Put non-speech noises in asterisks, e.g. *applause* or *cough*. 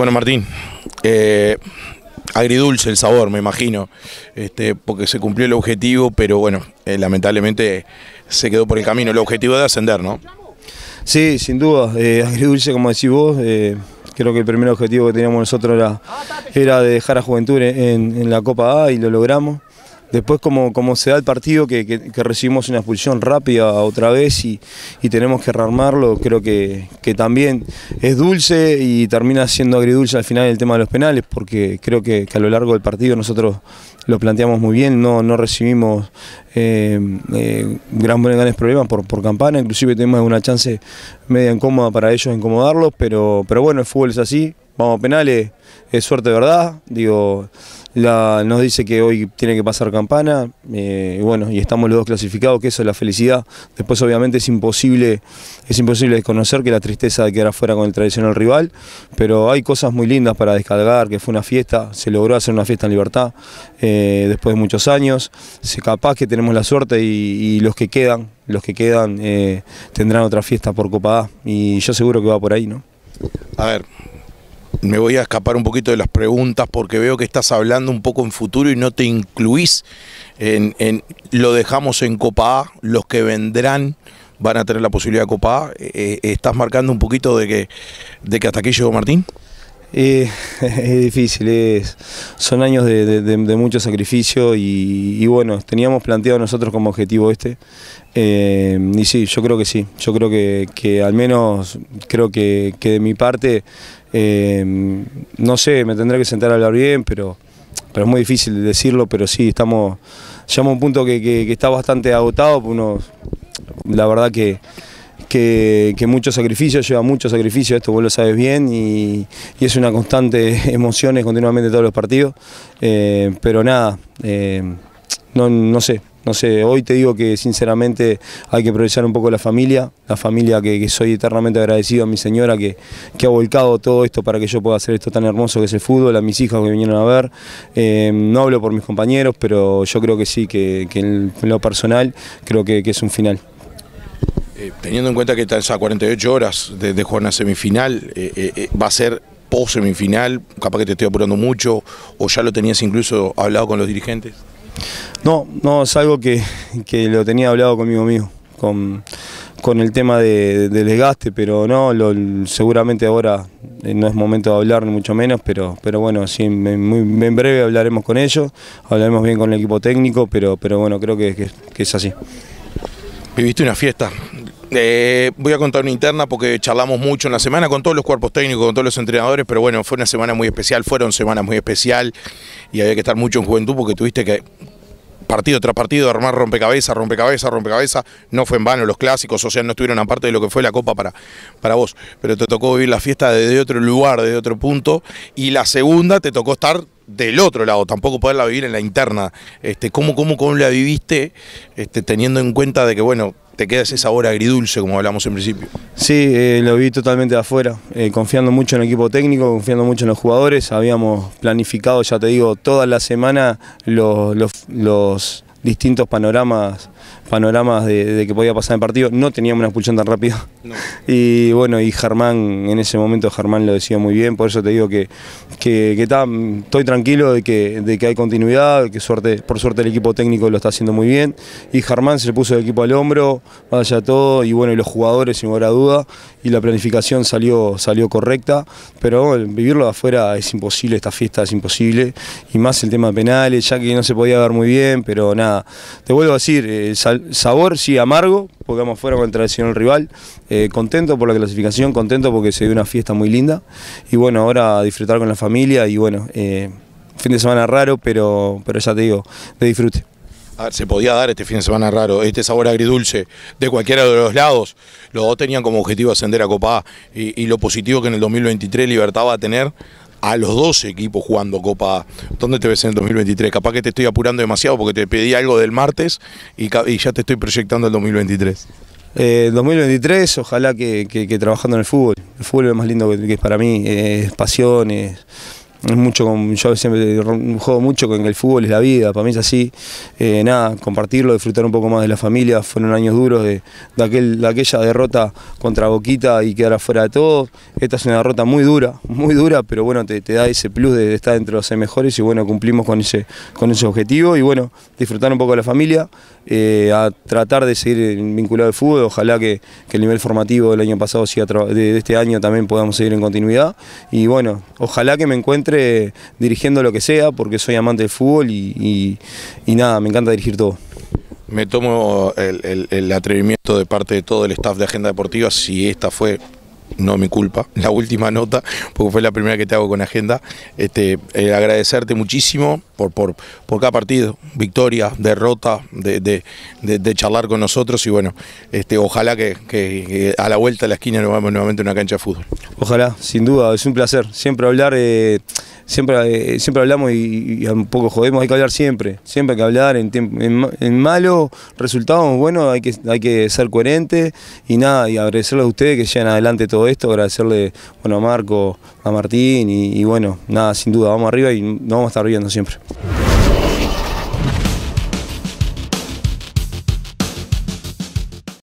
Bueno, Martín, eh, agridulce el sabor, me imagino, este, porque se cumplió el objetivo, pero bueno, eh, lamentablemente se quedó por el camino. El objetivo de ascender, ¿no? Sí, sin duda, eh, agridulce como decís vos, eh, creo que el primer objetivo que teníamos nosotros era, era de dejar a Juventud en la Copa A y lo logramos. Después como, se da el partido, que, recibimos una expulsión rápida otra vez y, tenemos que rearmarlo, creo que, también es dulce y termina siendo agridulce al final el tema de los penales, porque creo que, a lo largo del partido nosotros lo planteamos muy bien, no, recibimos eh, eh, grandes problemas por, por campana, inclusive tenemos una chance media incómoda para ellos incomodarlos, pero bueno, el fútbol es así, vamos penales, es suerte de verdad, digo, nos dice que hoy tiene que pasar campana, eh, y bueno, y estamos los dos clasificados, que eso es la felicidad. Después obviamente es imposible, es imposible desconocer que la tristeza de quedar afuera con el tradicional rival, pero hay cosas muy lindas para descargar, que fue una fiesta, se logró hacer una fiesta en libertad eh, después de muchos años, se capaz que tenemos la suerte y, los que quedan, los que quedan eh, tendrán otra fiesta por Copa A, y yo seguro que va por ahí, ¿no? A ver, me voy a escapar un poquito de las preguntas porque veo que estás hablando un poco en futuro y no te incluís en, lo dejamos en Copa A, los que vendrán van a tener la posibilidad de Copa A. Eh, eh, ¿Estás marcando un poquito de que, de que hasta aquí llegó Martín? *laughs* es difícil, son años de, mucho sacrificio y, bueno, teníamos planteado nosotros como objetivo este. Eh, y sí, yo creo que sí, yo creo que, al menos, creo que, de mi parte, eh, no sé, me tendré que sentar a hablar bien, pero, pero es muy difícil decirlo, pero sí, estamos, llegamos a un punto que, está bastante agotado, uno, la verdad que que, mucho sacrificio, lleva mucho sacrificio, esto vos lo sabes bien y, es una constante *laughs* emociones continuamente todos los partidos, eh, pero nada, eh, no, sé, no sé, hoy te digo que sinceramente hay que aprovechar un poco la familia, la familia que, soy eternamente agradecido a mi señora que, ha volcado todo esto para que yo pueda hacer esto tan hermoso que es el fútbol, a mis hijos que vinieron a ver. Eh, no hablo por mis compañeros, pero yo creo que sí, que, que en lo personal creo que es un final. Eh, teniendo en cuenta que están a 48 horas de, jornada jugar semifinal, eh, eh, va a ser post semifinal, capaz que te estoy apurando mucho, o ya lo tenías incluso hablado con los dirigentes. No, no, es algo que, lo tenía hablado conmigo mismo, con, el tema del desgaste, pero no, lo, seguramente ahora no es momento de hablar, ni mucho menos, pero, pero bueno, en breve hablaremos con ellos, hablaremos bien con el equipo técnico, pero, pero bueno, creo que, que es así. Viviste una fiesta, eh, voy a contar una interna porque charlamos mucho en la semana con todos los cuerpos técnicos, con todos los entrenadores, pero bueno, fue una semana muy especial, fueron semanas muy especial y había que estar mucho en juventud porque tuviste que partido tras partido, armar rompecabezas, rompecabezas, rompecabezas. No fue en vano los clásicos, o sea, no estuvieron aparte de lo que fue la Copa para, para vos. Pero te tocó vivir la fiesta desde otro lugar, desde otro punto. Y la segunda te tocó estar del otro lado, tampoco poderla vivir en la interna. Este, ¿Cómo, cómo, cómo la viviste este, teniendo en cuenta de que, bueno, te quedas esa hora agridulce, como hablamos en principio. Sí, eh, lo vi totalmente de afuera, eh, confiando mucho en el equipo técnico, confiando mucho en los jugadores. Habíamos planificado, ya te digo, toda la semana los distintos panoramas, panoramas de, que podía pasar el partido. No teníamos una expulsión tan rápida. *laughs* Y bueno, y Germán, en ese momento Germán lo decía muy bien, por eso te digo que, que, que estoy tranquilo de que, de que hay continuidad, que suerte, por suerte el equipo técnico lo está haciendo muy bien. Y Germán se le puso el equipo al hombro, vaya todo, y bueno, y los jugadores sin lugar a duda, y la planificación salió, salió correcta, pero vivirlo afuera es imposible, esta fiesta es imposible, y más el tema de penales, ya que no se podía ver muy bien, pero nada te vuelvo a decir, eh, sabor sí amargo, porque vamos fuera contra el señor rival, eh, contento por la clasificación, contento porque se dio una fiesta muy linda y bueno, ahora a disfrutar con la familia y bueno, eh, fin de semana raro, pero, pero ya te digo, de disfrute. A ver, se podía dar este fin de semana raro, este sabor agridulce de cualquiera de los lados. Los dos tenían como objetivo ascender a Copa y, y, lo positivo que en el 2023 Libertad va a tener a los dos equipos jugando Copa. ¿Dónde te ves en el 2023? Capaz que te estoy apurando demasiado porque te pedí algo del martes y, ya te estoy proyectando el 2023. Eh, 2023, ojalá que, trabajando en el fútbol. El fútbol es lo más lindo que, es para mí, es pasión, es mucho yo siempre juego mucho con el fútbol es la vida, para mí es así. Eh, nada, compartirlo, disfrutar un poco más de la familia. Fueron años duros de, aquella derrota contra Boquita y quedar afuera de todo. Esta es una derrota muy dura, muy dura, pero bueno, te, da ese plus de, estar estar entre los mejores y bueno, cumplimos con ese, con ese objetivo. Y bueno, disfrutar un poco de la familia, eh, a tratar de seguir vinculado al fútbol. Ojalá que, el nivel formativo del año pasado, siga de este año también podamos seguir en continuidad. Y bueno, ojalá que me encuentre dirigiendo lo que sea, porque soy amante del fútbol y, nada, me encanta dirigir todo. Me tomo el, atrevimiento de parte de todo el staff de Agenda Deportiva si esta fue no mi culpa, *laughs* la última nota, porque fue la primera que te hago con agenda. Este, eh, agradecerte muchísimo por, por, por cada partido, victoria, derrota, de, charlar con nosotros y bueno, este, ojalá que, a la vuelta de la esquina nos vamos nuevamente a una cancha de fútbol. Ojalá, sin duda, es un placer siempre hablar. Eh, siempre, eh, siempre hablamos y, un poco jodemos, hay que hablar siempre, siempre hay que hablar, en, en, en malos resultados bueno hay que, hay que ser coherente y nada, y agradecerles a ustedes que llevan adelante todo esto, agradecerle bueno, a Marco, a Martín y, bueno, nada, sin duda, vamos arriba y nos vamos a estar viendo siempre.